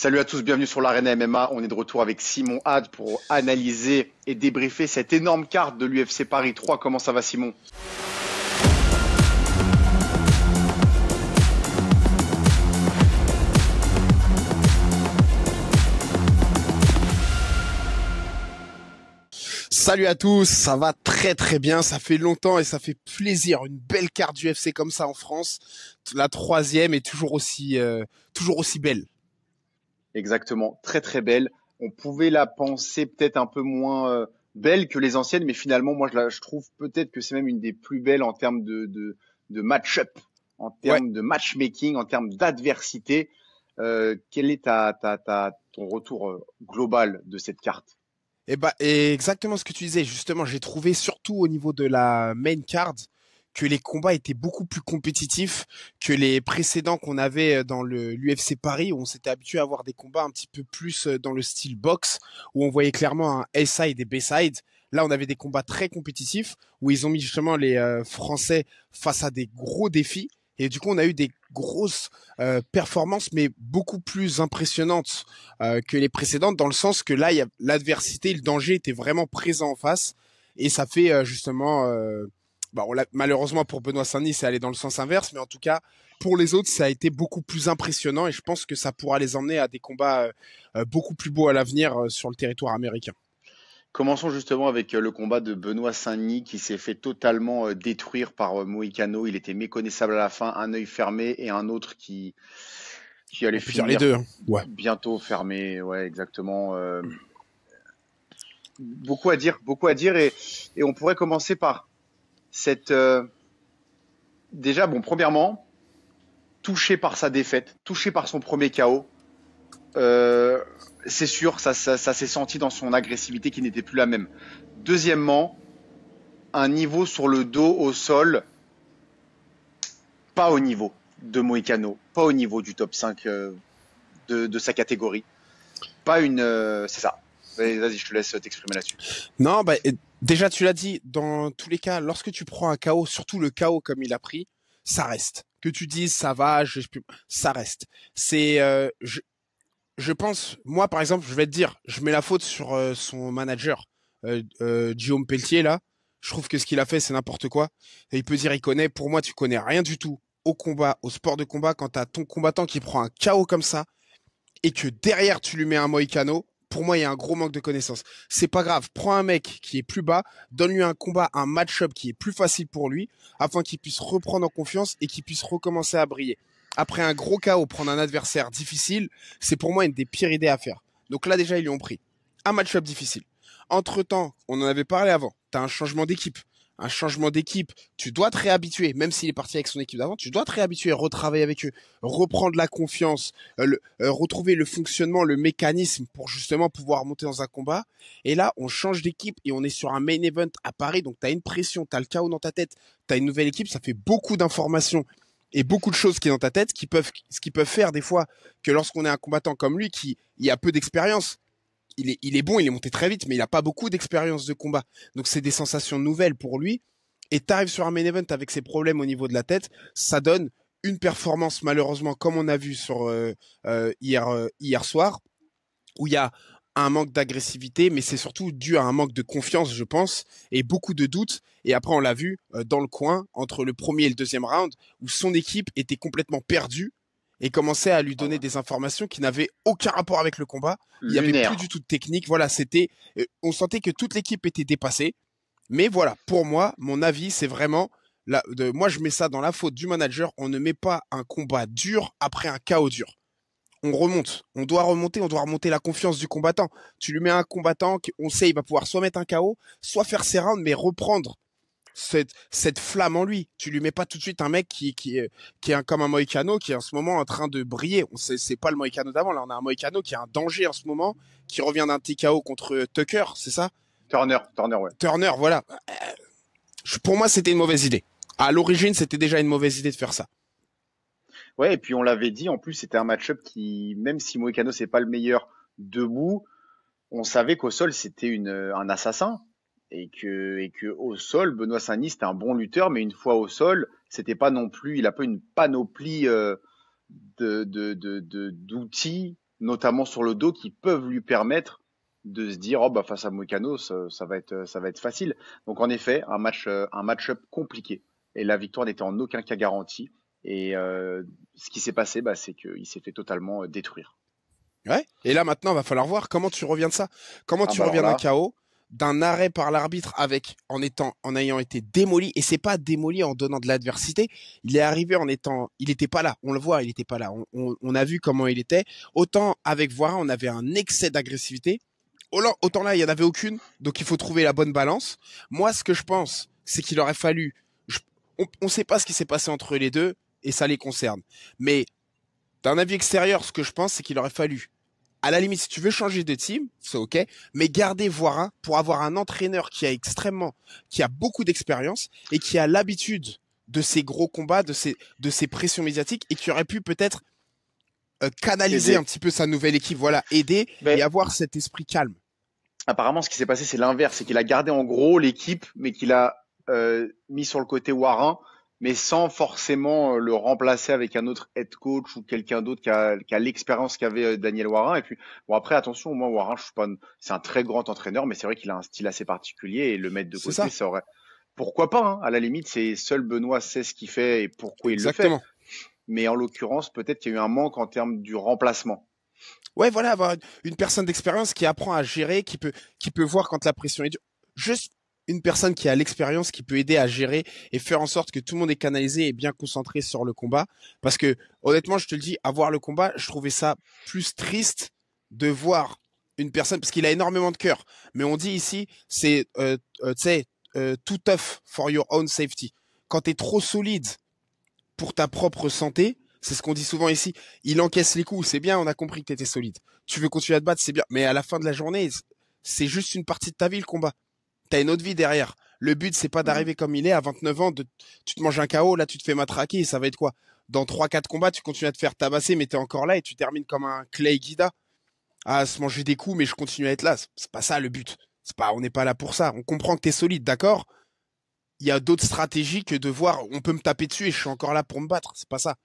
Salut à tous, bienvenue sur l'Arena MMA. On est de retour avec Simon Had pour analyser et débriefer cette énorme carte de l'UFC Paris 3. Comment ça va, Simon Salut à tous, ça va très très bien, ça fait longtemps et ça fait plaisir, une belle carte d'UFC comme ça en France. La troisième est toujours aussi, euh, toujours aussi belle. Exactement, très très belle. On pouvait la penser peut-être un peu moins euh, belle que les anciennes, mais finalement, moi, je, trouve peut-être que c'est même une des plus belles en termes de, de, match-up, en termes de matchmaking, en termes d'adversité. Euh, quel est ta, ta, ton retour euh, global de cette carte et eh ben, bah, exactement ce que tu disais, justement, j'ai trouvé surtout au niveau de la main card que les combats étaient beaucoup plus compétitifs que les précédents qu'on avait euh, dans le l'UFC Paris où on s'était habitué à avoir des combats un petit peu plus euh, dans le style box où on voyait clairement un A-side et B-side. Là, on avait des combats très compétitifs où ils ont mis justement les euh, Français face à des gros défis. Et du coup, on a eu des grosses performances, mais beaucoup plus impressionnantes que les précédentes, dans le sens que là, l'adversité, le danger était vraiment présent en face. Et ça fait justement bah, malheureusement pour Benoît Saint-Denis, c'est allé dans le sens inverse, mais en tout cas, pour les autres, ça a été beaucoup plus impressionnant et je pense que ça pourra les emmener à des combats euh, beaucoup plus beaux à l'avenir euh, sur le territoire américain. Commençons justement avec euh, le combat de Benoît Saint-Denis qui s'est fait totalement détruire par Moïcano. Il était méconnaissable à la fin, un œil fermé et un autre qui, qui allait finir les deux. Hein. bientôt fermé. Ouais, exactement. beaucoup à dire, beaucoup à dire et on pourrait commencer par cette euh, déjà bon premièrement touché par sa défaite, touché par son premier chaos euh, c'est sûr ça, s'est senti dans son agressivité qui n'était plus la même. Deuxièmement, un niveau sur le dos au sol pas au niveau de Moicano, pas au niveau du top 5 euh, de, sa catégorie. Pas une. c'est ça. Vas-y, je te laisse t'exprimer là-dessus. Non, bah, Déjà, tu l'as dit, dans tous les cas, lorsque tu prends un KO, surtout le KO comme il a pris, ça reste. Que tu dises ça va, je, ça reste. C'est, euh, je, je, pense, moi par exemple, je vais te dire, je mets la faute sur euh, son manager, euh, Guillaume euh, Pelletier là. Je trouve que ce qu'il a fait, c'est n'importe quoi. Et il peut dire, il connaît. Pour moi, tu connais rien du tout au combat, au sport de combat, quand t'as ton combattant qui prend un KO comme ça et que derrière tu lui mets un Moïcano, pour moi, il y a un gros manque de connaissances. C'est pas grave. Prends un mec qui est plus bas, donne-lui un combat, un match-up qui est plus facile pour lui, afin qu'il puisse reprendre en confiance et qu'il puisse recommencer à briller. Après un gros chaos, prendre un adversaire difficile, c'est pour moi une des pires idées à faire. Donc là, déjà, ils lui ont pris. Un match-up difficile. Entre temps, on en avait parlé avant. as un changement d'équipe un changement d'équipe, tu dois te réhabituer, même s'il est parti avec son équipe d'avant, tu dois te réhabituer, retravailler avec eux, reprendre la confiance, euh, euh, retrouver le fonctionnement, le mécanisme pour justement pouvoir monter dans un combat. Et là, on change d'équipe et on est sur un main event à Paris, donc tu as une pression, tu as le chaos dans ta tête, tu as une nouvelle équipe, ça fait beaucoup d'informations et beaucoup de choses qui sont dans ta tête, qui peuvent, ce qui peuvent faire des fois que lorsqu'on est un combattant comme lui, qui y a peu d'expérience, il est, bon, il est monté très vite, mais il n'a pas beaucoup d'expérience de combat. Donc c'est des sensations nouvelles pour lui. Et arrives sur un main event avec ses problèmes au niveau de la tête, ça donne une performance malheureusement comme on a vu euh, euh, hier euh, hier soir où il y a un manque d'agressivité, mais c'est surtout dû à un manque de confiance, je pense, et beaucoup de doutes. Et après, on l'a vu dans le coin entre le premier et le deuxième round, où son équipe était complètement perdue et commençait à lui ah donner des informations qui n'avaient aucun rapport avec le combat. Il n'y avait plus du tout de technique. Voilà, c'était, euh, on sentait que toute l'équipe était dépassée. Mais voilà, pour moi, mon avis, c'est vraiment, moi je mets ça dans la faute du manager. On ne met pas un combat dur après un chaos dur. On remonte, on doit remonter, on doit remonter la confiance du combattant. Tu lui mets un combattant, on sait il va pouvoir soit mettre un chaos, soit faire ses rounds, mais reprendre cette, flamme en lui. Tu lui mets pas tout de suite un mec qui, est un, comme un Moïcano qui est en ce moment en train de briller. On sait, c'est pas le Moïcano d'avant. Là, on a un Moïcano qui a un danger en ce moment, qui revient d'un TKO contre euh, Tucker, c'est ça? Turner, Turner, ouais. Turner, voilà. Euh, pour moi, c'était une mauvaise idée. À l'origine, c'était déjà une mauvaise idée de faire ça. Ouais, et puis on l'avait dit, en plus, c'était un match-up qui, même si Moïcano, c'est pas le meilleur debout, on savait qu'au sol, c'était un assassin et que, et que au sol, Benoît Saint-Denis, c'était un bon lutteur, mais une fois au sol, c'était pas non plus, il a pas une panoplie euh, de, d'outils, notamment sur le dos, qui peuvent lui permettre de se dire, oh, bah, face à Moukano, ça, va être, ça va être facile. Donc, en effet, un match, euh, un match-up compliqué. Et la victoire n'était en aucun cas garantie. Et euh, ce qui s'est passé, bah, c'est qu'il s'est fait totalement détruire. Ouais. Et là, maintenant, va falloir voir comment tu reviens de ça. Comment ah tu bah, reviens d'un chaos d'un arrêt par l'arbitre avec en étant en ayant été démoli et c'est pas démoli en donnant de l'adversité il est arrivé en étant il n'était pas là on le voit il n'était pas là on, a vu comment il était autant avec voir on avait un excès d'agressivité autant là il y en avait aucune donc il faut trouver la bonne balance moi ce que je pense c'est qu'il aurait fallu on, ne sait pas ce qui s'est passé entre les deux et ça les concerne mais d'un avis extérieur ce que je pense c'est qu'il aurait fallu à la limite, si tu veux changer de team, c'est ok, mais garder Warin pour avoir un entraîneur qui a extrêmement, qui a beaucoup d'expérience et qui a l'habitude de ces gros combats, de ces, de ces pressions médiatiques et qui aurait pu peut-être euh, canaliser un petit peu sa nouvelle équipe, voilà, aider et avoir cet esprit calme. Apparemment, ce qui s'est passé, c'est l'inverse, c'est qu'il a gardé en gros l'équipe, mais qu'il a euh, mis sur le côté Warren mais sans forcément euh, le remplacer avec un autre head coach ou quelqu'un d'autre qui a, qui a l'expérience qu'avait euh, Daniel Warin. Et puis, bon, après, attention, moi, Warin, je suis pas, c'est un très grand entraîneur, mais c'est vrai qu'il a un style assez particulier et le mettre de côté, ça. aurait, pourquoi pas, hein. à la limite, c'est seul Benoît sait ce qu'il fait et pourquoi il le fait. Mais en l'occurrence, peut-être qu'il y a eu un manque en termes du remplacement. Ouais, voilà, avoir une personne d'expérience qui apprend à gérer, qui peut, qui peut voir quand la pression est dure. Juste une personne qui a l'expérience qui peut aider à gérer et faire en sorte que tout le monde est canalisé et bien concentré sur le combat. Parce que honnêtement, je te le dis, avoir le combat, je trouvais ça plus triste de voir une personne parce qu'il a énormément de cœur. Mais on dit ici, c'est euh, euh, tu sais euh, tough for your own safety. Quand t'es trop solide pour ta propre santé, c'est ce qu'on dit souvent ici. Il encaisse les coups, c'est bien, on a compris que tu étais solide. Tu veux continuer à te battre, c'est bien. Mais à la fin de la journée, c'est juste une partie de ta vie le combat. T'as une autre vie derrière. Le but, c'est pas mmh. d'arriver comme il est à 29 ans, de, tu te manges un KO, là, tu te fais matraquer, ça va être quoi Dans 3-4 combats, tu continues à te faire tabasser, mais t'es encore là et tu termines comme un Clay Guida à se manger des coups, mais je continue à être là. C'est pas ça le but. C'est pas, on n'est pas là pour ça. On comprend que es solide, d'accord Il y a d'autres stratégies que de voir, on peut me taper dessus et je suis encore là pour me battre. C'est pas ça.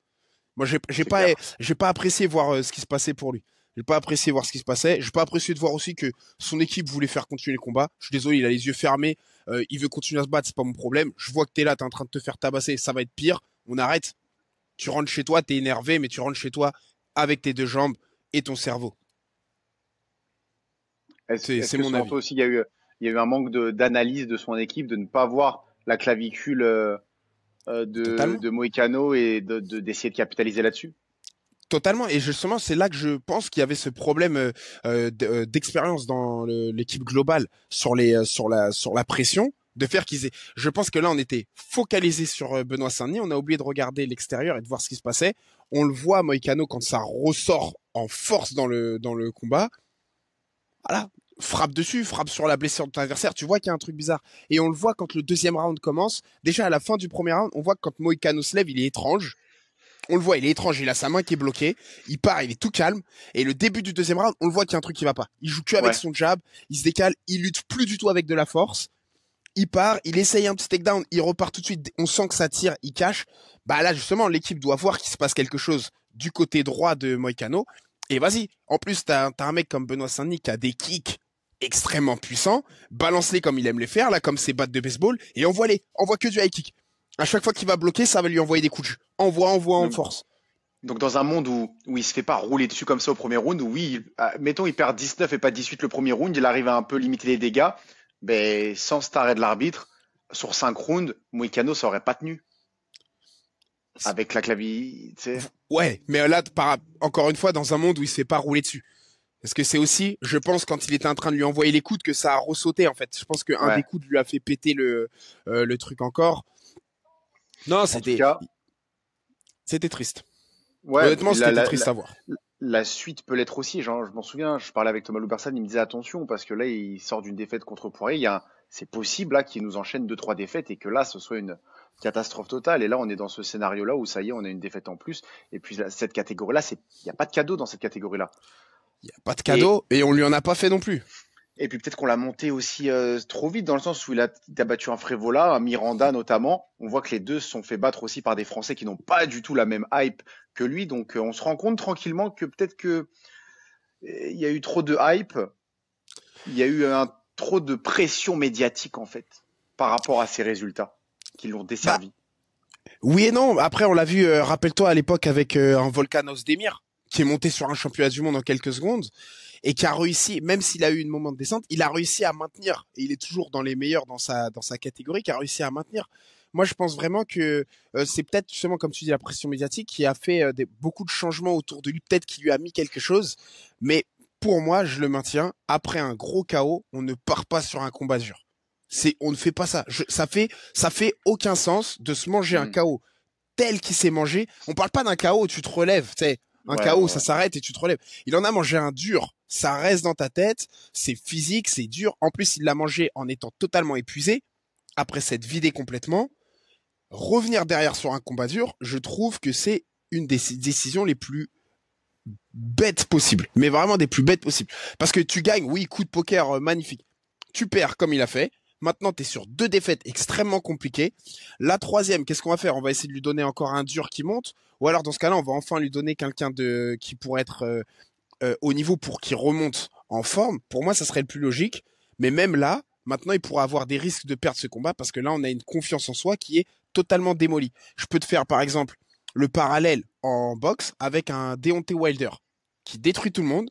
Moi, j'ai pas, j'ai pas apprécié voir euh, ce qui se passait pour lui. J'ai pas apprécié voir ce qui se passait. J'ai pas apprécié de voir aussi que son équipe voulait faire continuer les combats. Je suis désolé, il a les yeux fermés. Euh, il veut continuer à se battre, c'est pas mon problème. Je vois que tu es là, t'es en train de te faire tabasser, ça va être pire. On arrête. Tu rentres chez toi, tu es énervé, mais tu rentres chez toi avec tes deux jambes et ton cerveau. C'est -ce, mon avis. aussi, il y, a eu, un manque d'analyse de, son équipe, de ne pas voir la clavicule euh, euh, de, de, Moïcano et d'essayer de capitaliser là-dessus Totalement. Et justement, c'est là que je pense qu'il y avait ce problème euh, euh, euh, d'expérience dans l'équipe globale sur la pression de faire qu'ils aient. Je pense que là, on était focalisé sur Benoît Saint-Denis. On a oublié de regarder l'extérieur et de voir ce qui se passait. On le voit, Moicano quand ça ressort en force dans le dans le combat. Voilà, frappe dessus, frappe sur la blessure de ton adversaire. Tu vois qu'il y a un truc bizarre. Et on le voit quand le deuxième round commence. Déjà à la fin du premier round, on voit que quand Moicano se lève, il est étrange. On le voit, il est étrange, il a sa main qui est bloquée, il part, il est tout calme. Et le début du deuxième round, on le voit qu'il y a un truc qui va pas. Il joue que avec son jab, il se décale, il lutte plus du tout avec de la force. Il part, il essaye un petit takedown, il repart tout de suite. On sent que ça tire, il cache. Bah là justement, l'équipe doit voir qu'il se passe quelque chose du côté droit de Moicano. Et vas-y. En plus, t'as as un mec comme Benoît Saint-Denis qui a des kicks extrêmement puissants. Balance-les comme il aime les faire, là, comme ses battes de baseball. Et envoie-les. Envoie que du high kick. À chaque fois qu'il va bloquer, ça va lui envoyer des coups de Envoie, envoie en force. Donc dans un monde où, où il se fait pas rouler dessus comme ça au premier round, où oui, ah, mettons il perd 19 et pas 18 le premier round, il arrive à un peu limiter les dégâts, mais ben, sans cet arrêt de l'arbitre, sur 5 rounds, Moïcano ça aurait pas tenu. Avec la clavie, Ouais, mais là, encore une fois, dans un monde où il se fait pas rouler dessus. Parce que c'est aussi, je pense, quand il était en train de lui envoyer les coudes, que ça a ressauté en fait. Je pense qu'un des coudes lui a fait péter le euh, truc encore. Non, c'était. C'était triste. Ouais, Honnêtement, c'était triste à voir. La suite peut l'être aussi. Genre, je m'en souviens, je parlais avec Thomas Loubersan, il me disait attention, parce que là, il sort d'une défaite contre Poirier. Il y a, c'est possible là hein, qu'il nous enchaîne deux, trois défaites et que là, ce soit une catastrophe totale. Et là, on est dans ce scénario-là où ça y est, on a une défaite en plus. Et puis, cette catégorie-là, il n'y a pas de cadeau dans cette catégorie-là. Il n'y a pas de cadeau et... on on lui en a pas fait non plus. Et puis peut-être qu'on l'a monté aussi euh, trop vite, dans le sens où il a, battu un Frévola, un Miranda notamment. On voit que les deux se sont fait battre aussi par des Français qui n'ont pas du tout la même hype que lui. Donc euh, on se rend compte tranquillement que peut-être que euh, il y a eu trop de hype, il y a eu un, trop de pression médiatique en fait par rapport à ces résultats qui l'ont desservi. Bah, oui et non. Après on l'a vu, rappelle-toi à l'époque avec un Volcanos Demir qui est monté sur un championnat du monde en quelques secondes et qui a réussi, même s'il a eu une moment de descente, il a réussi à maintenir. Et il est toujours dans les meilleurs dans sa dans sa catégorie, qui a réussi à maintenir. Moi, je pense vraiment que euh, c'est peut-être justement, comme tu dis, la pression médiatique qui a fait euh, des, beaucoup de changements autour de lui, peut-être qui lui a mis quelque chose. Mais pour moi, je le maintiens. Après un gros chaos, on ne part pas sur un combat dur. C'est, on ne fait pas ça. ça fait, ça fait aucun sens de se manger un hmm. chaos tel qu'il s'est mangé. On parle pas d'un chaos où tu te relèves, tu sais un chaos, ça s'arrête et tu te relèves. Il en a mangé un dur, ça reste dans ta tête, c'est physique, c'est dur. En plus, il l'a mangé en étant totalement épuisé, après s'être vidé complètement. Revenir derrière sur un combat dur, je trouve que c'est une des décisions les plus bêtes possibles, mais vraiment des plus bêtes possibles. Parce que tu gagnes, oui, coup de poker euh, magnifique. Tu perds comme il a fait, Maintenant, tu es sur deux défaites extrêmement compliquées. La troisième, qu'est-ce qu'on va faire On va essayer de lui donner encore un dur qui monte. Ou alors, dans ce cas-là, on va enfin lui donner quelqu'un de qui pourrait être euh, euh, au niveau pour qu'il remonte en forme. Pour moi, ça serait le plus logique. Mais même là, maintenant, il pourrait avoir des risques de perdre ce combat parce que là, on a une confiance en soi qui est totalement démolie. Je peux te faire, par exemple, le parallèle en boxe avec un Deontay Wilder qui détruit tout le monde,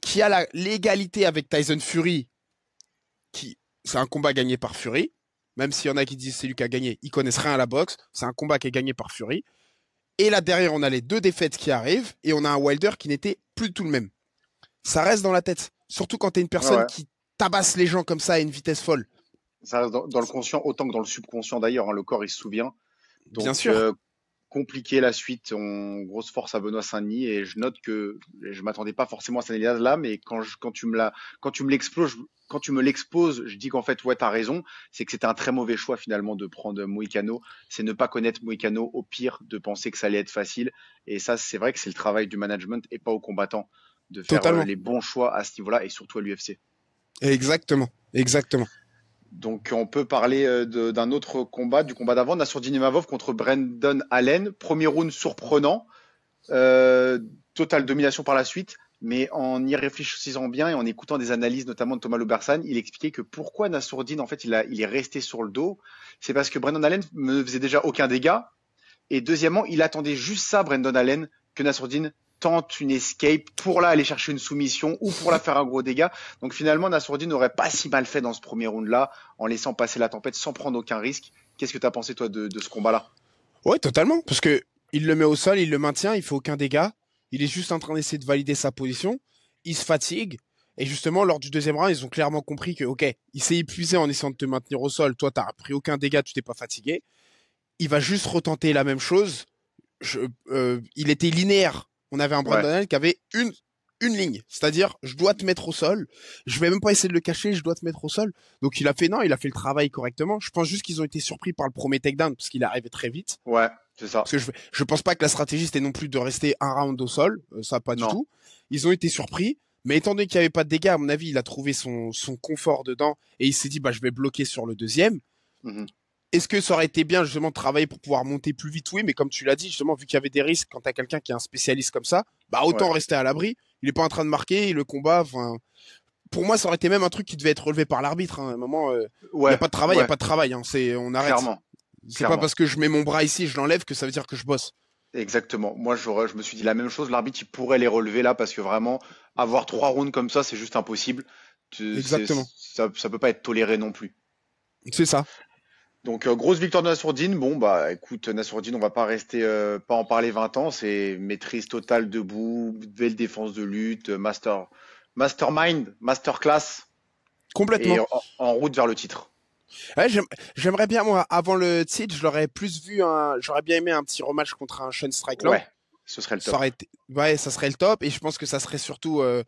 qui a l'égalité avec Tyson Fury, qui c'est un combat gagné par Fury. Même s'il y en a qui disent c'est lui qui a gagné, ils connaissent rien à la boxe. C'est un combat qui est gagné par Fury. Et là derrière, on a les deux défaites qui arrivent et on a un Wilder qui n'était plus tout le même. Ça reste dans la tête, surtout quand tu es une personne qui tabasse les gens comme ça à une vitesse folle. Ça reste dans, le conscient autant que dans le subconscient d'ailleurs. Hein, le corps il se souvient. Donc, Bien sûr. Euh, compliqué la suite. en grosse force à Benoît Saint-Denis et je note que je m'attendais pas forcément à cette de là, mais quand, quand tu me la, quand tu me l'exploses, quand tu me l'exposes, je dis qu'en fait, ouais, t'as raison, c'est que c'était un très mauvais choix finalement de prendre Moicano. C'est ne pas connaître Moicano, au pire, de penser que ça allait être facile. Et ça, c'est vrai que c'est le travail du management et pas aux combattants de faire euh, les bons choix à ce niveau-là et surtout à l'UFC. Exactement, exactement. Donc on peut parler euh, d'un autre combat, du combat d'avant, Nassour Dinimavov contre Brandon Allen. Premier round surprenant, euh, totale domination par la suite mais en y réfléchissant bien et en écoutant des analyses, notamment de Thomas Loubersan, il expliquait que pourquoi Nassourdine, en fait, il, est resté sur le dos, c'est parce que Brendan Allen ne faisait déjà aucun dégât, et deuxièmement, il attendait juste ça, Brendan Allen, que Nassourdine tente une escape pour là aller chercher une soumission ou pour la faire un gros dégât. Donc finalement, Nassourdine n'aurait pas si mal fait dans ce premier round-là, en laissant passer la tempête sans prendre aucun risque. Qu'est-ce que tu as pensé, toi, de, ce combat-là Ouais, totalement, parce que il le met au sol, il le maintient, il fait aucun dégât il est juste en train d'essayer de valider sa position, il se fatigue, et justement, lors du deuxième rang, ils ont clairement compris que, ok, il s'est épuisé en essayant de te maintenir au sol, toi, tu t'as pris aucun dégât, tu t'es pas fatigué, il va juste retenter la même chose, euh, il était linéaire, on avait un Brandon qui avait une, une ligne, c'est-à-dire je dois te mettre au sol, je vais même pas essayer de le cacher, je dois te mettre au sol. Donc il a fait non, il a fait le travail correctement. Je pense juste qu'ils ont été surpris par le premier takedown parce qu'il arrivait très vite. Ouais ça. je, pense pas que la stratégie c'était non plus de rester un round au sol, euh, ça pas du tout. Ils ont été surpris, mais étant donné qu'il y avait pas de dégâts, à mon avis, il a trouvé son, confort dedans et il s'est dit bah je vais bloquer sur le deuxième. Mhm. Est-ce que ça aurait été bien justement de travailler pour pouvoir monter plus vite Oui, mais comme tu l'as dit, justement, vu qu'il y avait des risques quand t'as quelqu'un qui est un spécialiste comme ça, bah autant rester à l'abri. Il est pas en train de marquer, le combat, pour moi, ça aurait été même un truc qui devait être relevé par l'arbitre. Hein. un moment, euh, il n'y a pas de travail, il a pas de travail. Hein. C'est, on arrête. Clairement. C'est pas parce que je mets mon bras ici, je l'enlève que ça veut dire que je bosse. Exactement. Moi, je, me suis dit la même chose. L'arbitre, il pourrait les relever là parce que vraiment, avoir trois rounds comme ça, c'est juste impossible. Exactement. Ça, ça peut pas être toléré non plus. C'est ça. Donc euh, grosse victoire de Nassourdine. Bon bah écoute Nassourdine, on va pas rester euh, pas en parler 20 ans, c'est maîtrise totale debout, belle défense de lutte, master mastermind, masterclass. Complètement. en route vers le titre. J'aimerais bien, moi, avant le titre, je l'aurais plus vu, j'aurais bien aimé un petit rematch contre un Sean Strickland. Ouais, ce serait le top. ouais, ça serait le top. Et je pense que ça serait surtout. Euh,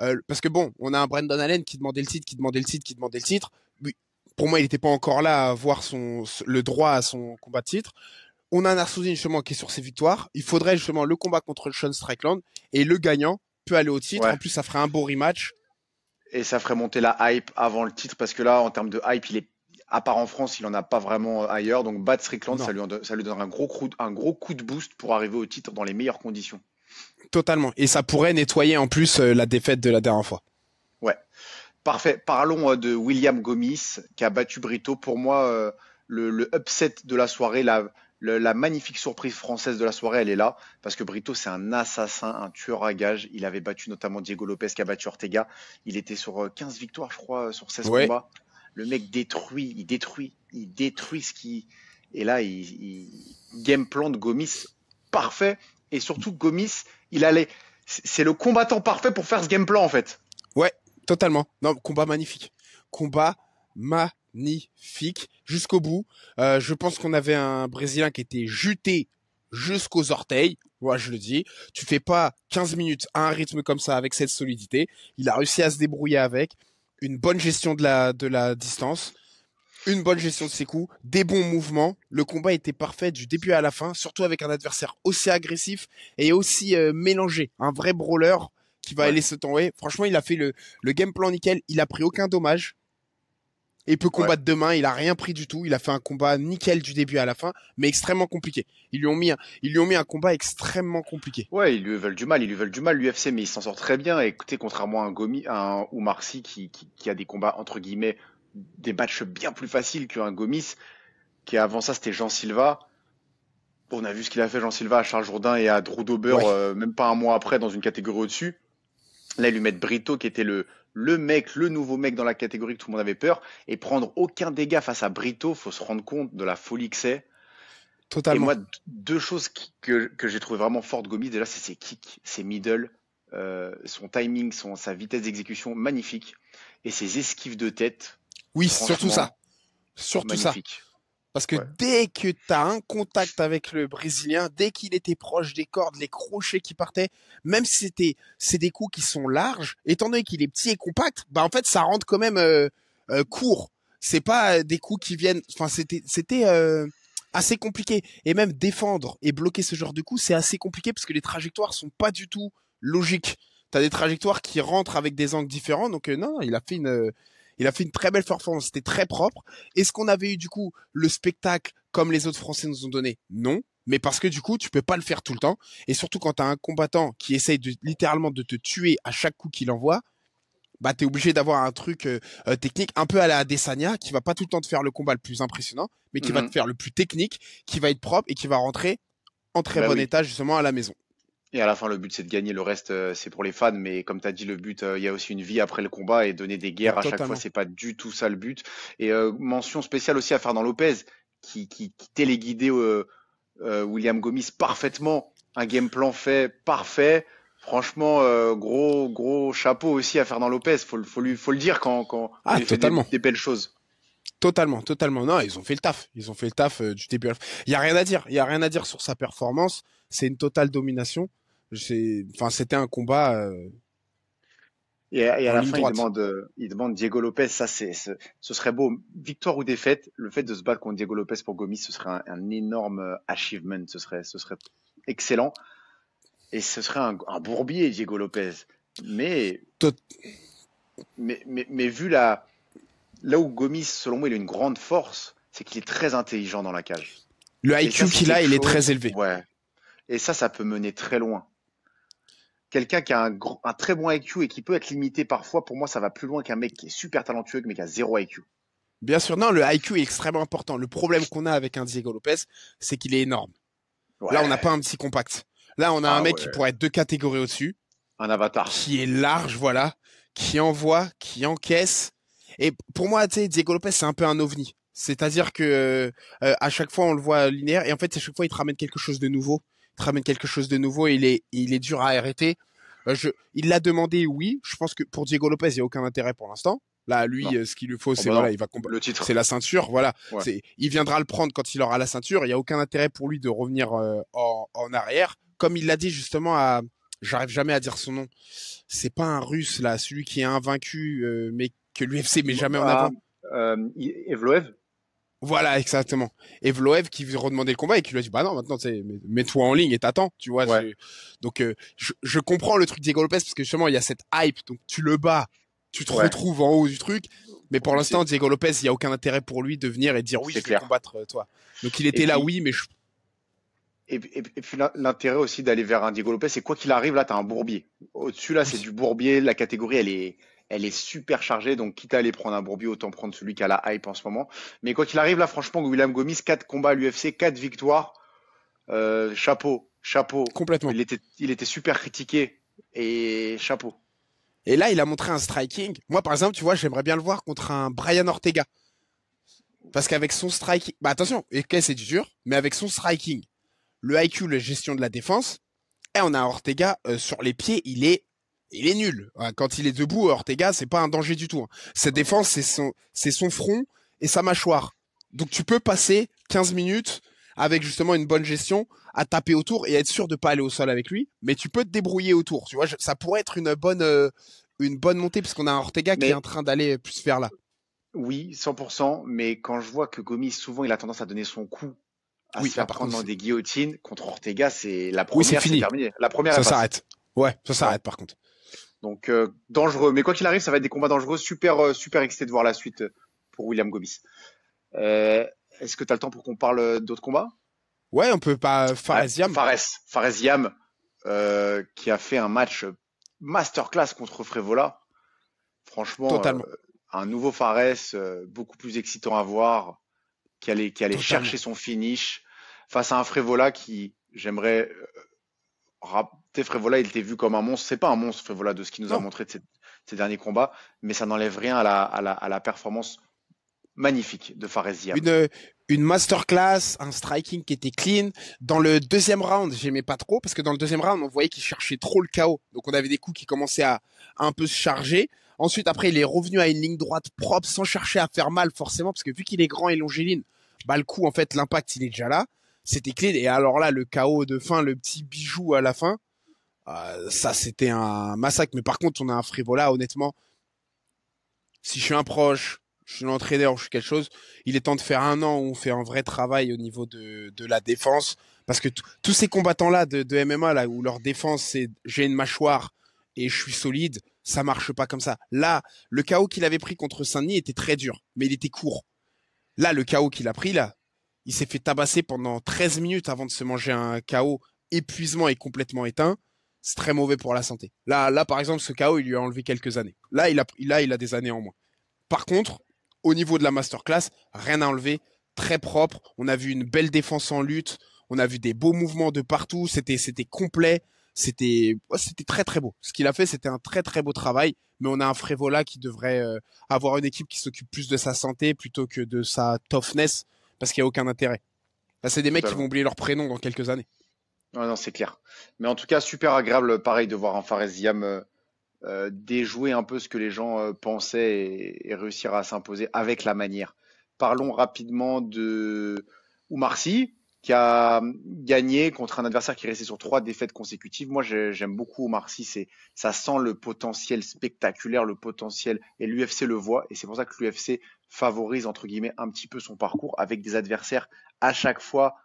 euh, parce que bon, on a un Brandon Allen qui demandait le titre, qui demandait le titre, qui demandait le titre. Pour moi, il n'était pas encore là à voir son, le droit à son combat de titre. On a un Arsouzine justement qui est sur ses victoires. Il faudrait justement le combat contre Sean Strickland et le gagnant peut aller au titre. En plus, ça ferait un beau rematch et ça ferait monter la hype avant le titre parce que là, en termes de hype, il est à part en France, il n'en a pas vraiment ailleurs. Donc battre Strickland, ça lui, ça donne un gros, coup, de boost pour arriver au titre dans les meilleures conditions. Totalement. Et ça pourrait nettoyer en plus euh, la défaite de la dernière fois. Ouais. Parfait. Parlons euh, de William Gomis qui a battu Brito. Pour moi, euh, le, upset de la soirée, la, magnifique surprise française de la soirée, elle est là. Parce que Brito, c'est un assassin, un tueur à gages. Il avait battu notamment Diego Lopez qui a battu Ortega. Il était sur 15 victoires, je sur 16 combats le mec détruit, il détruit, il détruit ce qui. Et là, il, game plan de Gomis parfait. Et surtout, Gomis, il allait. C'est le combattant parfait pour faire ce game plan, en fait. Ouais, totalement. Non, combat magnifique. Combat magnifique jusqu'au bout. Euh, je pense qu'on avait un Brésilien qui était juté jusqu'aux orteils. Moi, je le dis. Tu fais pas 15 minutes à un rythme comme ça avec cette solidité. Il a réussi à se débrouiller avec une bonne gestion de la, de la distance, une bonne gestion de ses coups, des bons mouvements. Le combat était parfait du début à la fin, surtout avec un adversaire aussi agressif et aussi euh, mélangé, un vrai brawler qui va aller se tomber. Franchement, il a fait le, le game plan nickel, il a pris aucun dommage il peut combattre demain. Il a rien pris du tout. Il a fait un combat nickel du début à la fin, mais extrêmement compliqué. Ils lui ont mis, un, ils lui ont mis un combat extrêmement compliqué. Ouais, ils lui veulent du mal, ils lui veulent du mal l'UFC, mais il s'en sort très bien. Écoutez, contrairement à un Gomi, un Oumarcy qui, a des combats entre guillemets, des matchs bien plus faciles qu'un Gomis, qui avant ça c'était Jean Silva. On a vu ce qu'il a fait Jean Silva à Charles Jourdain et à Drew Dober, euh, même pas un mois après dans une catégorie au-dessus. Là, ils lui mettent Brito qui était le, le mec, le nouveau mec dans la catégorie que tout le monde avait peur, et prendre aucun dégât face à Brito, faut se rendre compte de la folie que c'est. Totalement. Et moi, deux choses que, j'ai trouvé vraiment fortes Gomis, déjà, c'est ses kicks, ses middle, euh, son timing, son, sa vitesse d'exécution magnifique, et ses esquives de tête. Oui, surtout ça. Surtout magnifique. Parce que dès que tu as un contact avec le Brésilien, dès qu'il était proche des cordes, les crochets qui partaient, même si c'était c'est des coups qui sont larges, étant donné qu'il est petit et compact, bah en fait ça rentre quand même euh, euh, court. C'est pas euh, des coups qui viennent. Enfin c'était c'était assez compliqué et même défendre et bloquer ce genre de coups, c'est assez compliqué parce que les trajectoires sont pas du tout logiques. T'as des trajectoires qui rentrent avec des angles différents, donc non, il a fait une il a fait une très belle performance, c'était très propre. Est-ce qu'on avait eu du coup le spectacle comme les autres Français nous ont donné Non. Mais parce que du coup, tu peux pas le faire tout le temps. Et surtout quand tu as un combattant qui essaye littéralement de te tuer à chaque coup qu'il envoie, bah es obligé d'avoir un truc euh, euh, technique un peu à la Adesanya qui va pas tout le temps te faire le combat le plus impressionnant, mais qui va mhm. te faire le plus technique, qui va être propre et qui va rentrer en très bah bon état justement à la maison. Et à la fin, le but, c'est de gagner. Le reste, euh, c'est pour les fans. Mais comme tu as dit, le but, euh, il y a aussi une vie après le combat et donner des guerres à chaque fois, c'est pas du tout ça le but. Et euh, mention spéciale aussi à Fernand Lopez, qui, qui, téléguidait William Gomis parfaitement. Un game plan fait, parfait. Franchement, gros, gros chapeau aussi à Fernand Lopez. Faut, faut, lui, faut le dire quand, quand ah, il fait des, belles choses. Totalement, totalement. Non, ils ont fait le taf. Ils ont fait le taf du début à la fin. Il y a rien à dire. Il y a rien à dire sur sa performance. C'est une totale domination enfin c'était un combat. Euh, et, à, la fin, euh, il demande, Diego Lopez. Ça, c'est, ce, serait beau, victoire ou défaite. Le fait de se battre contre Diego Lopez pour Gomis, ce serait un, énorme euh, achievement. Ce serait, ce serait excellent. Et ce serait un, un bourbier, Diego Lopez. Mais, mais, vu la, là où Gomis, selon moi, il a une grande force, c'est qu'il est très intelligent dans la cage. Le IQ qu'il a, il est très élevé. Ouais. Et ça, ça peut mener très loin quelqu'un qui a un, très bon IQ et qui peut être limité parfois, pour moi, ça va plus loin qu'un mec qui est super talentueux mais qui a zéro IQ. Bien sûr, non, le IQ est extrêmement important. Le problème qu'on a avec un Diego Lopez, c'est qu'il est énorme. Là, on n'a pas un petit compact. Là, on a un ah mec qui pourrait être deux catégories au-dessus. Un avatar. Qui est large, voilà. Qui envoie, qui encaisse. Et pour moi, tu sais, Diego Lopez, c'est un peu un ovni. C'est-à-dire que euh, à chaque fois, on le voit linéaire et en fait, à chaque fois, il te ramène quelque chose de nouveau ramène quelque chose de nouveau et il est, il est dur à arrêter. Bah, je, il l'a demandé, oui. Je pense que pour Diego Lopez, il n'y a aucun intérêt pour l'instant. Là, lui, euh, ce qu'il lui faut, ah c'est bah voilà, il va le titre, c'est la ceinture, voilà. C'est, il viendra le prendre quand il aura la ceinture. Il n'y a aucun intérêt pour lui de revenir euh, en, arrière, comme il l'a dit justement à, j'arrive jamais à dire son nom. C'est pas un Russe là, celui qui est invaincu, euh, mais que l'UFC met jamais en avant. Evloev. Voilà, exactement. Et Vloev qui lui redemandait le combat et qui lui a dit bah non, maintenant c'est mets-toi en ligne et t'attends, tu vois. Donc euh, je, comprends le truc Diego Lopez parce que justement il y a cette hype, donc tu le bats, tu te retrouves en haut du truc. Mais pour l'instant, Diego Lopez, il n'y a aucun intérêt pour lui de venir et dire oui, je vais combattre euh, toi. Donc il était là, oui, mais je... Et, puis l'intérêt aussi d'aller vers un Diego Lopez, c'est quoi qu'il arrive, là, tu un bourbier. Au-dessus, là, c'est du bourbier. La catégorie, elle est, elle est super chargée, donc quitte à aller prendre un bourbier, autant prendre celui qui a la hype en ce moment. Mais quand il arrive, là, franchement, William Gomis, 4 combats à l'UFC, 4 victoires, euh, chapeau, chapeau. Complètement. Il était, il était super critiqué et chapeau. Et là, il a montré un striking. Moi, par exemple, tu vois, j'aimerais bien le voir contre un Brian Ortega. Parce qu'avec son striking, bah attention, ok, c'est dur, mais avec son striking, le IQ, la gestion de la défense, et eh, on a Ortega euh, sur les pieds, il est il est nul. Quand il est debout, Ortega, c'est pas un danger du tout. Hein. Cette défense, c'est son, c'est son front et sa mâchoire. Donc tu peux passer 15 minutes avec justement une bonne gestion à taper autour et être sûr de pas aller au sol avec lui, mais tu peux te débrouiller autour. Tu vois, ça pourrait être une bonne, euh, une bonne montée parce qu'on a Ortega qui est en train d'aller plus faire là. Oui, 100%, mais quand je vois que Gomis, souvent, il a tendance à donner son coup à se ah, faire prendre dans des guillotines, contre Ortega, c'est la première, oui, c'est terminé. La première, ça s'arrête. Ouais, ça s'arrête par contre. Donc euh, dangereux, mais quoi qu'il arrive, ça va être des combats dangereux. Super, euh, super excité de voir la suite euh, pour William Gomis. Est-ce que tu as le temps pour qu'on parle d'autres combats Ouais, on peut pas ah, Faresiam. Fares, Faresiam, euh, qui a fait un match masterclass contre Frévola. Franchement, un nouveau Fares, beaucoup plus excitant à voir, qui allait, qui allait chercher son finish face à un Frévola qui, j'aimerais sais, Frévola, il était vu comme un monstre. C'est pas un monstre, Frévola, de ce qu'il nous a montré de ces, derniers combats, mais ça n'enlève rien à la, à la, à la performance magnifique de Faresia. Une, une masterclass, un striking qui était clean. Dans le deuxième round, j'aimais pas trop parce que dans le deuxième round, on voyait qu'il cherchait trop le chaos. Donc on avait des coups qui commençaient à, un peu se charger. Ensuite, après, il est revenu à une ligne droite propre sans chercher à faire mal forcément parce que vu qu'il est grand et longéline, bah le coup en fait, l'impact il est déjà là. C'était clean et alors là, le chaos de fin, le petit bijou à la fin, euh, ça, c'était un massacre. Mais par contre, on a un Frivola, honnêtement. Si je suis un proche, je suis un entraîneur je suis quelque chose, il est temps de faire un an où on fait un vrai travail au niveau de, de la défense. Parce que tous ces combattants-là de, MMA, là, où leur défense, c'est j'ai une mâchoire et je suis solide, ça marche pas comme ça. Là, le chaos qu'il avait pris contre Saint-Denis était très dur, mais il était court. Là, le chaos qu'il a pris, là, il s'est fait tabasser pendant 13 minutes avant de se manger un chaos épuisement et complètement éteint c'est très mauvais pour la santé. Là, là, par exemple, ce KO, il lui a enlevé quelques années. Là, il a, là, il a des années en moins. Par contre, au niveau de la masterclass, rien à enlever, très propre. On a vu une belle défense en lutte. On a vu des beaux mouvements de partout. C'était, c'était complet. C'était, c'était très très beau. Ce qu'il a fait, c'était un très très beau travail. Mais on a un frévolat qui devrait euh, avoir une équipe qui s'occupe plus de sa santé plutôt que de sa toughness, parce qu'il y a aucun intérêt. Là, c'est des mecs qui vont oublier leur prénom dans quelques années. Non, non, c'est clair. Mais en tout cas, super agréable, pareil, de voir un Fares euh, euh, déjouer un peu ce que les gens euh, pensaient et, réussir à s'imposer avec la manière. Parlons rapidement de Oumar qui a gagné contre un adversaire qui restait sur trois défaites consécutives. Moi, j'aime beaucoup Oumarcy. ça sent le potentiel spectaculaire, le potentiel, et l'UFC le voit. Et c'est pour ça que l'UFC favorise, entre guillemets, un petit peu son parcours avec des adversaires à chaque fois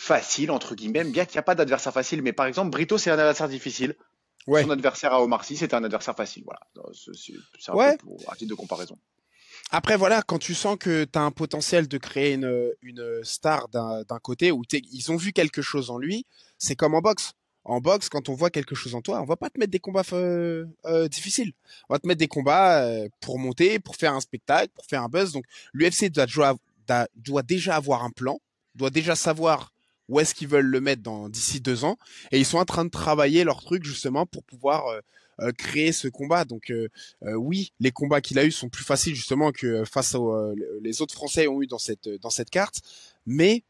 facile, entre guillemets, bien qu'il n'y a pas d'adversaire facile. Mais par exemple, Brito, c'est un adversaire difficile. Ouais. Son adversaire à Omar Sy, c'était un adversaire facile. Voilà. C'est un peu pour, à titre de comparaison. Après, voilà, quand tu sens que tu as un potentiel de créer une, star d'un côté, où ils ont vu quelque chose en lui, c'est comme en boxe. En boxe, quand on voit quelque chose en toi, on va pas te mettre des combats euh, euh, difficiles. On va te mettre des combats euh, pour monter, pour faire un spectacle, pour faire un buzz. Donc l'UFC doit, doit, déjà avoir un plan, doit déjà savoir où est-ce qu'ils veulent le mettre dans d'ici deux ans. Et ils sont en train de travailler leur truc justement pour pouvoir euh, euh, créer ce combat. Donc euh, oui, les combats qu'il a eu sont plus faciles justement que face aux les autres Français ont eu dans cette dans cette carte, mais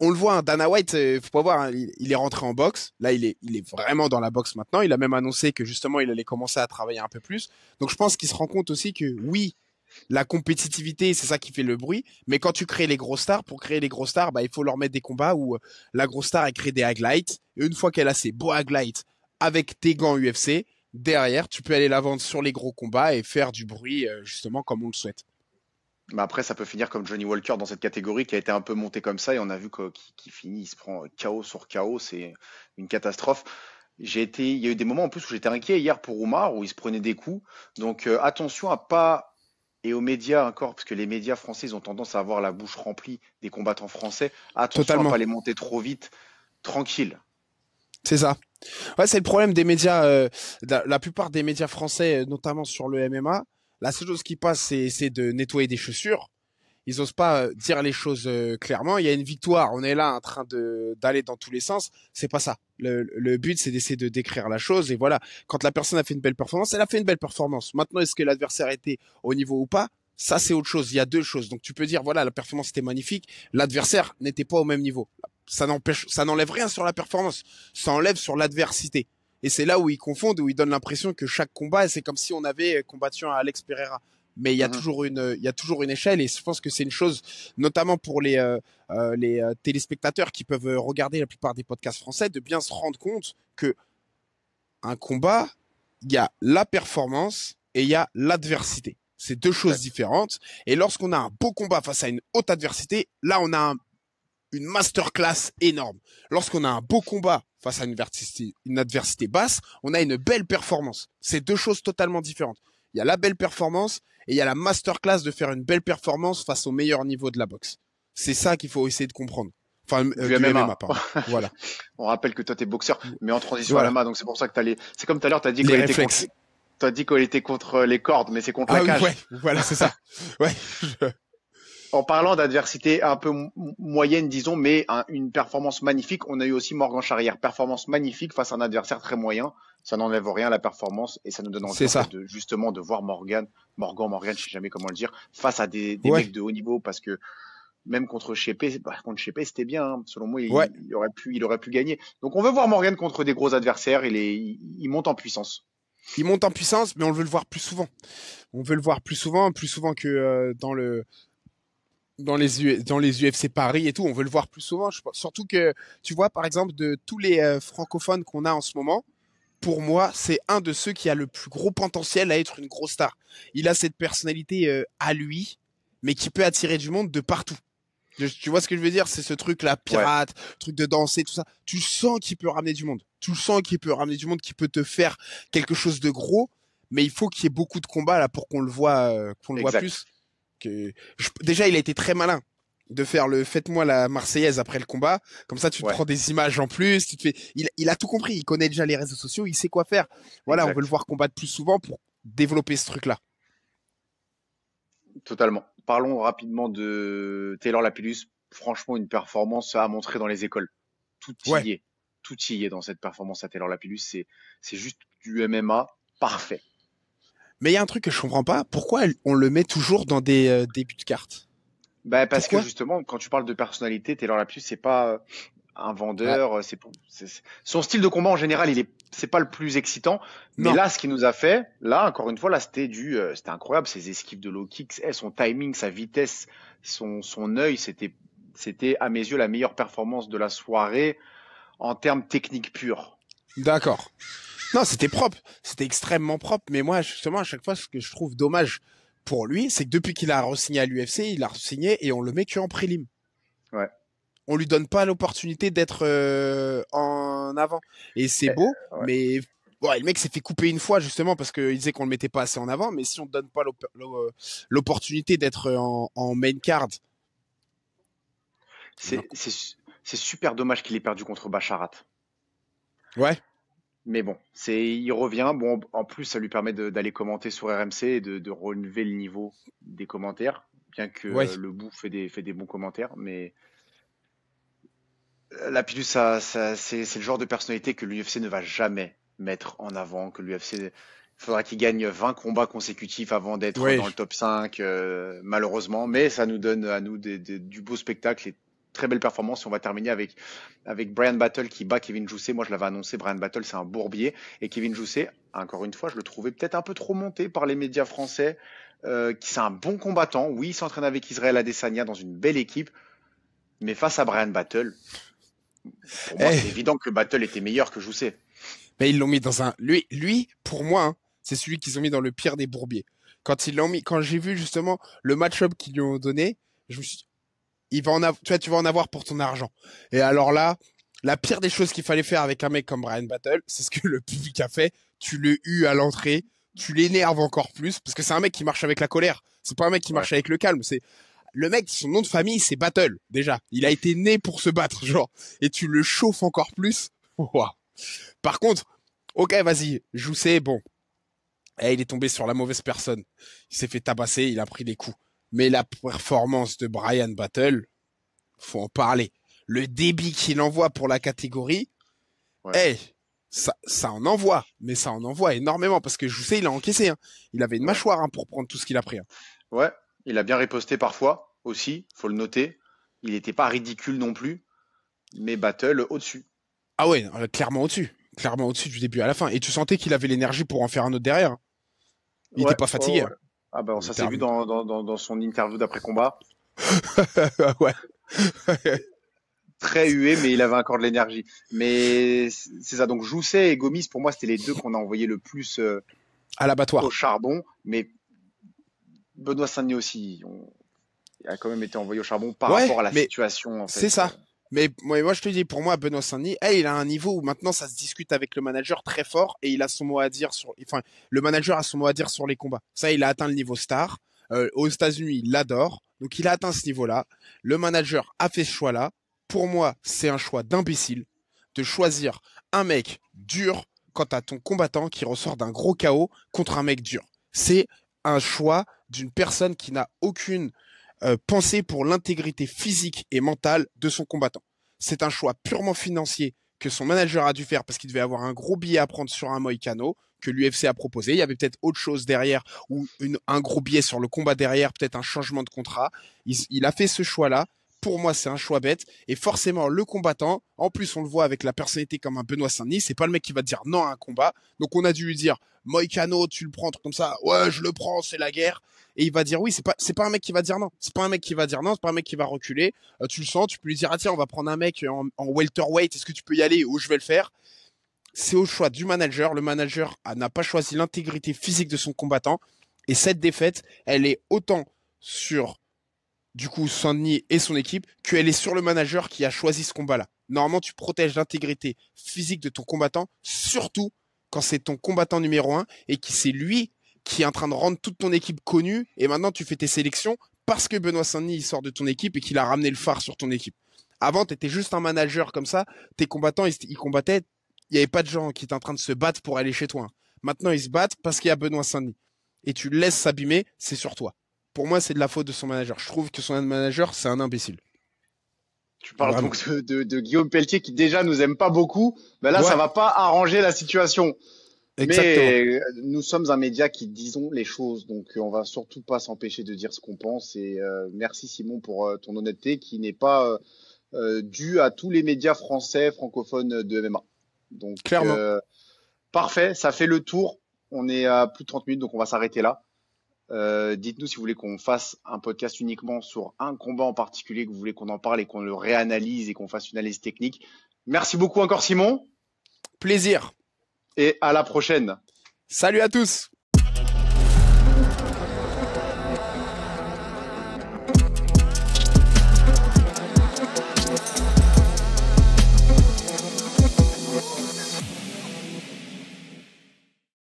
on le voit, hein, Dana White, faut pas voir, hein, il, est rentré en boxe. Là, il est, il est vraiment dans la boxe maintenant. Il a même annoncé que justement, il allait commencer à travailler un peu plus. Donc, je pense qu'il se rend compte aussi que oui, la compétitivité, c'est ça qui fait le bruit. Mais quand tu crées les grosses stars, pour créer les gros stars, bah, il faut leur mettre des combats où euh, la grosse star, elle crée des haglites. Et une fois qu'elle a ses beaux haglites avec tes gants UFC, derrière, tu peux aller la vendre sur les gros combats et faire du bruit, euh, justement, comme on le souhaite. Mais bah, après, ça peut finir comme Johnny Walker dans cette catégorie qui a été un peu monté comme ça et on a vu qu'il finit, il se prend chaos euh, sur chaos, c'est une catastrophe. J'ai été, il y a eu des moments en plus où j'étais inquiet hier pour Omar où il se prenait des coups. Donc attention à pas et aux médias encore, parce que les médias français, ont tendance à avoir la bouche remplie des combattants français. à Totalement. à pas les monter trop vite, tranquille. C'est ça. c'est le problème des médias, euh, la, la, plupart des médias français, euh, notamment sur le MMA. La seule chose qui passe, c'est de nettoyer des chaussures ils osent pas euh, dire les choses euh, clairement. Il y a une victoire, on est là en train de d'aller dans tous les sens. C'est pas ça. Le, but, c'est d'essayer de décrire la chose. Et voilà, quand la personne a fait une belle performance, elle a fait une belle performance. Maintenant, est-ce que l'adversaire était au niveau ou pas Ça, c'est autre chose. Il y a deux choses. Donc, tu peux dire, voilà, la performance était magnifique. L'adversaire n'était pas au même niveau. Ça n'empêche, ça n'enlève rien sur la performance. Ça enlève sur l'adversité. Et c'est là où ils confondent, où ils donnent l'impression que chaque combat, c'est comme si on avait euh, combattu un Alex Pereira mais il y a mmh toujours une, y a toujours une échelle et je pense que c'est une chose, notamment pour les euh, euh, euh, téléspectateurs qui peuvent regarder la plupart des podcasts français, de bien se rendre compte que un combat, il y a la performance et il y a l'adversité. C'est deux choses différentes. Et lorsqu'on a un beau combat face à une haute adversité, là on a une masterclass énorme. Lorsqu'on a un beau combat face à une adversité basse, on a une belle performance. C'est deux choses totalement différentes. Il y a la belle performance et il y a la masterclass de faire une belle performance face au meilleur niveau de la boxe. C'est ça qu'il faut essayer de comprendre. Enfin, euh, MMA. voilà. On rappelle que toi, tu es boxeur, mais en transition à la main. Donc, c'est pour ça que tu les. C'est comme tout à l'heure, t'as dit que as dit qu'elle était contre les cordes, mais c'est contre la ah cage. voilà, c'est ça. En parlant d'adversité un peu moyenne, disons, mais une performance magnifique, on a eu aussi Morgan Charrière. Performance magnifique face à un adversaire très moyen ça n'enlève rien à la performance et ça nous donne envie De, justement de voir Morgan, Morgan, Morgan, je sais jamais comment le dire, face à des, mecs de haut niveau parce que même contre Chépé, bah, contre c'était bien. Hein. Selon moi, il, aurait pu, il aurait pu gagner. Donc on veut voir Morgan contre des gros adversaires. Il, il, monte en puissance. Il monte en puissance, mais on veut le voir plus souvent. On veut le voir plus souvent, plus souvent que euh, dans le dans les, dans les UFC Paris et tout, on veut le voir plus souvent. Je Surtout que, tu vois, par exemple, de tous les euh, francophones qu'on a en ce moment, pour moi, c'est un de ceux qui a le plus gros potentiel à être une grosse star. Il a cette personnalité euh, à lui, mais qui peut attirer du monde de partout. Tu vois ce que je veux dire C'est ce truc là, pirate, truc de danser, tout ça. Tu sens qu'il peut ramener du monde. Tu sens qu'il peut ramener du monde, qu'il peut te faire quelque chose de gros, mais il faut qu'il y ait beaucoup de combats là pour qu'on le voit, euh, qu'on le voit plus. Que... Déjà, il a été très malin de faire le faites-moi la Marseillaise après le combat. Comme ça, tu te prends des images en plus. il, a tout compris. Il connaît déjà les réseaux sociaux. Il sait quoi faire. Voilà, on veut le voir combattre plus souvent pour développer ce truc-là. Totalement. Parlons rapidement de Taylor Lapillus. Franchement, une performance à montrer dans les écoles. Tout y est. Tout y est dans cette performance à Taylor Lapillus. C'est, juste du MMA parfait. Mais il y a un truc que je comprends pas. Pourquoi on le met toujours dans des buts euh, débuts de cartes bah, parce que justement, quand tu parles de personnalité, Taylor ce c'est pas euh, un vendeur. Euh, c'est, son style de combat en général, il est, c'est pas le plus excitant. Mais là, ce qu'il nous a fait, là, encore une fois, là, c'était du, euh, incroyable. Ses esquives de low kicks, eh, son timing, sa vitesse, son, son œil, c'était, c'était à mes yeux la meilleure performance de la soirée en termes techniques purs. D'accord. Non, c'était propre, c'était extrêmement propre. Mais moi, justement, à chaque fois, ce que je trouve dommage pour lui, c'est que depuis qu'il a re-signé à l'UFC, il a re-signé et on le met que en prélim. Ouais. On lui donne pas l'opportunité d'être euh, en avant. Et c'est eh, beau, mais le mec s'est fait couper une fois justement parce qu'il disait qu'on le mettait pas assez en avant. Mais si on ne donne pas euh, l'opportunité d'être euh, en, en, main card, c'est super dommage qu'il ait perdu contre Bacharat. Ouais. Mais bon, c'est, il revient. Bon, en plus, ça lui permet d'aller commenter sur RMC et de, relever le niveau des commentaires, bien que le bout fait des, fait des bons commentaires. Mais euh, la ça, c'est, le genre de personnalité que l'UFC ne va jamais mettre en avant, que l'UFC il faudra qu'il gagne 20 combats consécutifs avant d'être dans le top 5, euh, malheureusement. Mais ça nous donne à nous des, du beau spectacle très belle performance. On va terminer avec, Brian Battle qui bat Kevin Jousset. Moi, je l'avais annoncé, Brian Battle, c'est un bourbier. Et Kevin Jousset, encore une fois, je le trouvais peut-être un peu trop monté par les médias français. Euh, c'est un bon combattant. Oui, il s'entraîne avec Israël Adesanya dans une belle équipe. Mais face à Brian Battle, pour moi, eh. c'est évident que Battle était meilleur que Jousset. Mais ils l'ont mis dans un. Lui, lui pour moi, hein, c'est celui qu'ils ont mis dans le pire des bourbiers. Quand ils l'ont mis, quand j'ai vu justement le match-up qu'ils lui ont donné, je me suis il va en avoir, tu tu vas en avoir pour ton argent. Et alors là, la pire des choses qu'il fallait faire avec un mec comme Brian Battle, c'est ce que le public a fait. Tu le eu à l'entrée, tu l'énerves encore plus parce que c'est un mec qui marche avec la colère. C'est pas un mec qui marche avec le calme. C'est le mec, son nom de famille, c'est Battle. Déjà, il a été né pour se battre, genre. Et tu le chauffes encore plus. Par contre, ok, vas-y, c'est bon. Eh, il est tombé sur la mauvaise personne. Il s'est fait tabasser, il a pris des coups mais la performance de Brian Battle, faut en parler. Le débit qu'il envoie pour la catégorie, ça, ça en envoie, mais ça en envoie énormément parce que je vous sais, il a encaissé. Hein. Il avait une mâchoire hein, pour prendre tout ce qu'il a pris. Hein. Ouais, il a bien riposté parfois aussi, faut le noter. Il n'était pas ridicule non plus, mais Battle au-dessus. Ah ouais, euh, clairement au-dessus. Clairement au-dessus du début à la fin. Et tu sentais qu'il avait l'énergie pour en faire un autre derrière. Il n'était pas fatigué. Oh, ah ben, ça s'est vu dans, son interview d'après-combat. ouais. Très hué, mais il avait encore de l'énergie. Mais c'est ça. Donc Jousset et Gomis, pour moi, c'était les deux qu'on a envoyés le plus euh, à l'abattoir au charbon. Mais Benoît Saint-Denis aussi on... a quand même été envoyé au charbon par rapport à la situation. En fait. C'est ça. Mais moi, je te dis, pour moi, Benoît Saint-Denis, il a un niveau où maintenant ça se discute avec le manager très fort et il a son mot à dire sur, enfin, le manager a son mot à dire sur les combats. Ça, il a atteint le niveau star. Euh, aux États-Unis, il l'adore. Donc, il a atteint ce niveau-là. Le manager a fait ce choix-là. Pour moi, c'est un choix d'imbécile de choisir un mec dur quant à ton combattant qui ressort d'un gros chaos contre un mec dur. C'est un choix d'une personne qui n'a aucune euh, penser pour l'intégrité physique et mentale de son combattant. C'est un choix purement financier que son manager a dû faire parce qu'il devait avoir un gros billet à prendre sur un Moicano que l'UFC a proposé. Il y avait peut-être autre chose derrière ou une, un gros billet sur le combat derrière, peut-être un changement de contrat. il a fait ce choix-là pour moi, c'est un choix bête. Et forcément, le combattant, en plus, on le voit avec la personnalité comme un Benoît Saint-Denis, c'est pas le mec qui va dire non à un combat. Donc, on a dû lui dire, Cano, tu le prends, truc comme ça. Ouais, je le prends, c'est la guerre. Et il va dire oui, c'est pas, c'est pas un mec qui va dire non. C'est pas un mec qui va dire non, c'est pas un mec qui va reculer. Euh, tu le sens, tu peux lui dire, ah tiens, on va prendre un mec en, en welterweight, est-ce que tu peux y aller ou je vais le faire? C'est au choix du manager. Le manager ah, n'a pas choisi l'intégrité physique de son combattant. Et cette défaite, elle est autant sur du coup Saint-Denis et son équipe, qu'elle est sur le manager qui a choisi ce combat-là. Normalement, tu protèges l'intégrité physique de ton combattant, surtout quand c'est ton combattant numéro un et qui c'est lui qui est en train de rendre toute ton équipe connue. Et maintenant, tu fais tes sélections parce que Benoît Saint-Denis sort de ton équipe et qu'il a ramené le phare sur ton équipe. Avant, tu étais juste un manager comme ça. Tes combattants, ils, combattaient. Il n'y avait pas de gens qui étaient en train de se battre pour aller chez toi. Hein. Maintenant, ils se battent parce qu'il y a Benoît Saint-Denis. Et tu laisses s'abîmer, c'est sur toi pour moi, c'est de la faute de son manager. Je trouve que son manager, c'est un imbécile. Tu parles donc de, Guillaume Pelletier qui déjà nous aime pas beaucoup. Ben là, ça va pas arranger la situation. Exactement. Mais euh, nous sommes un média qui disons les choses, donc on va surtout pas s'empêcher de dire ce qu'on pense. Et euh, merci Simon pour euh, ton honnêteté qui n'est pas due à tous les médias français francophones de MMA. Donc clairement, parfait, ça fait le tour. On est à plus de 30 minutes, donc on va s'arrêter là. Euh, dites-nous si vous voulez qu'on fasse un podcast uniquement sur un combat en particulier, que vous voulez qu'on en parle et qu'on le réanalyse et qu'on fasse une analyse technique. Merci beaucoup encore Simon. Plaisir. Et à la prochaine. Salut à tous.